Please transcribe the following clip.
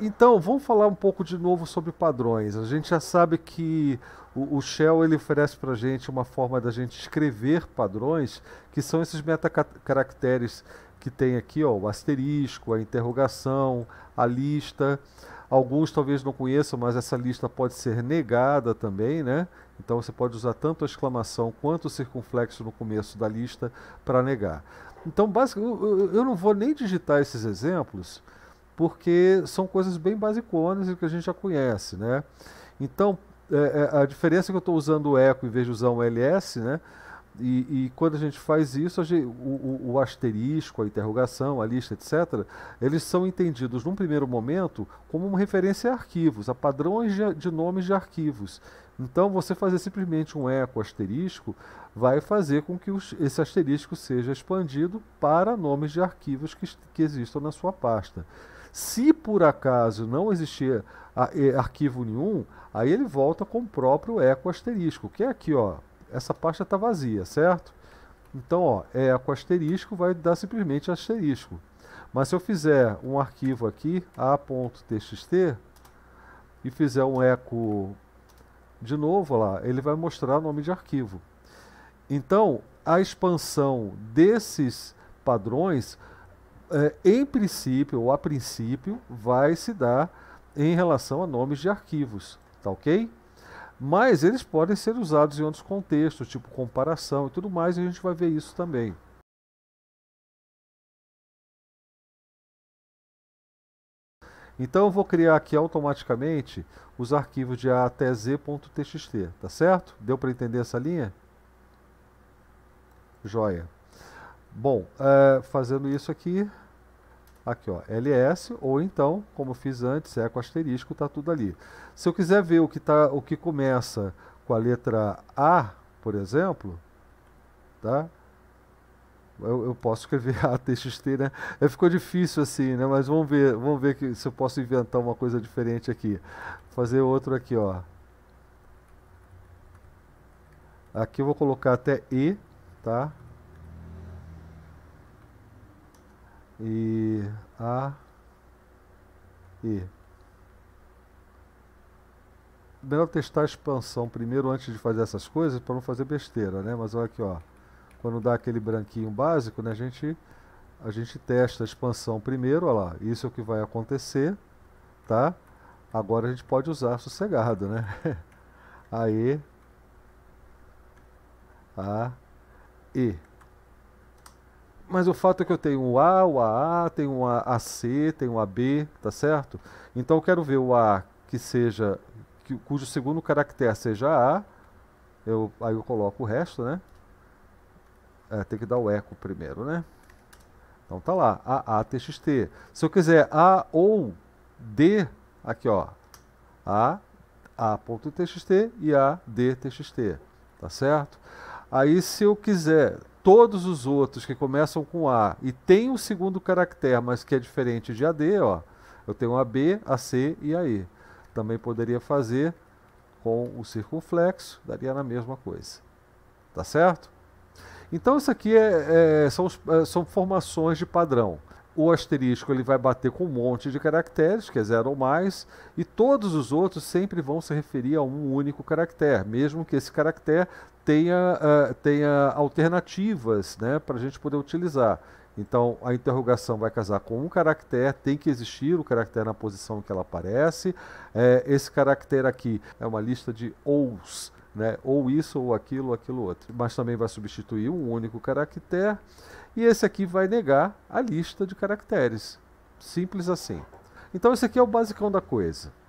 Então, vamos falar um pouco de novo sobre padrões. A gente já sabe que o, o Shell ele oferece para a gente uma forma da gente escrever padrões, que são esses metacaracteres que tem aqui, ó, o asterisco, a interrogação, a lista. Alguns talvez não conheçam, mas essa lista pode ser negada também, né? Então você pode usar tanto a exclamação quanto o circunflexo no começo da lista para negar. Então, basicamente, eu, eu não vou nem digitar esses exemplos, porque são coisas bem basiconas e que a gente já conhece, né? Então, é, é a diferença é que eu estou usando o eco em vez de usar um LS, né? E, e quando a gente faz isso, gente, o, o, o, asterisco, a interrogação, a lista, etc., eles são entendidos num primeiro momento como uma referência a arquivos, a padrões de, de nomes de arquivos. Então, você fazer simplesmente um eco asterisco vai fazer com que os, esse asterisco seja expandido para nomes de arquivos que, que existam na sua pasta. Se por acaso não existir arquivo nenhum, aí ele volta com o próprio eco asterisco, que é aqui, ó. Essa pasta está vazia, certo? Então, ó, é eco asterisco vai dar simplesmente asterisco. Mas se eu fizer um arquivo aqui, a.txt, e fizer um eco de novo, lá, ele vai mostrar o nome de arquivo. Então, a expansão desses padrões é, em princípio ou a princípio vai se dar em relação a nomes de arquivos, tá ok? Mas eles podem ser usados em outros contextos, tipo comparação e tudo mais, e a gente vai ver isso também. Então eu vou criar aqui automaticamente os arquivos de A até Z.txt, tá certo? Deu para entender essa linha? Joia. Bom, é, fazendo isso aqui, Aqui, ó, LS, ou então, como fiz antes, eco asterisco, tá tudo ali. Se eu quiser ver o que, tá, o que começa com a letra A, por exemplo, tá? Eu, eu posso escrever A ATXT, né? É, ficou difícil assim, né? Mas vamos ver, vamos ver que, se eu posso inventar uma coisa diferente aqui. Fazer outro aqui, ó. Aqui eu vou colocar até E, tá? E a E. Melhor testar a expansão primeiro antes de fazer essas coisas para não fazer besteira, né? Mas olha aqui, ó. Quando dá aquele branquinho básico, né, a gente a gente testa a expansão primeiro, olha lá, isso é o que vai acontecer, tá? Agora a gente pode usar sossegado, né? E. A, E. Mas o fato é que eu tenho o A, o AA, tenho o AC, tenho o AB, tá certo? Então eu quero ver o A que seja, que, cujo segundo caractere seja A, eu, aí eu coloco o resto, né? É, tem que dar o eco primeiro, né? Então tá lá, AATXT. Se eu quiser A ou D, aqui ó, A, A.txt e A, t, tá certo? Aí se eu quiser todos os outros que começam com A e tem um segundo caractere, mas que é diferente de AD, ó, eu tenho a B, a C e AE. Também poderia fazer com o circunflexo, daria na mesma coisa. Tá certo? Então isso aqui é, é, são, é, são formações de padrão o asterisco ele vai bater com um monte de caracteres, que é zero ou mais, e todos os outros sempre vão se referir a um único caractere, mesmo que esse caractere tenha, uh, tenha alternativas né, para a gente poder utilizar. Então, a interrogação vai casar com um caractere, tem que existir o caractere na posição que ela aparece. É, esse caractere aqui é uma lista de ous né? ou isso, ou aquilo, ou aquilo outro. Mas também vai substituir um único caractere, e esse aqui vai negar a lista de caracteres. Simples assim. Então esse aqui é o basicão da coisa.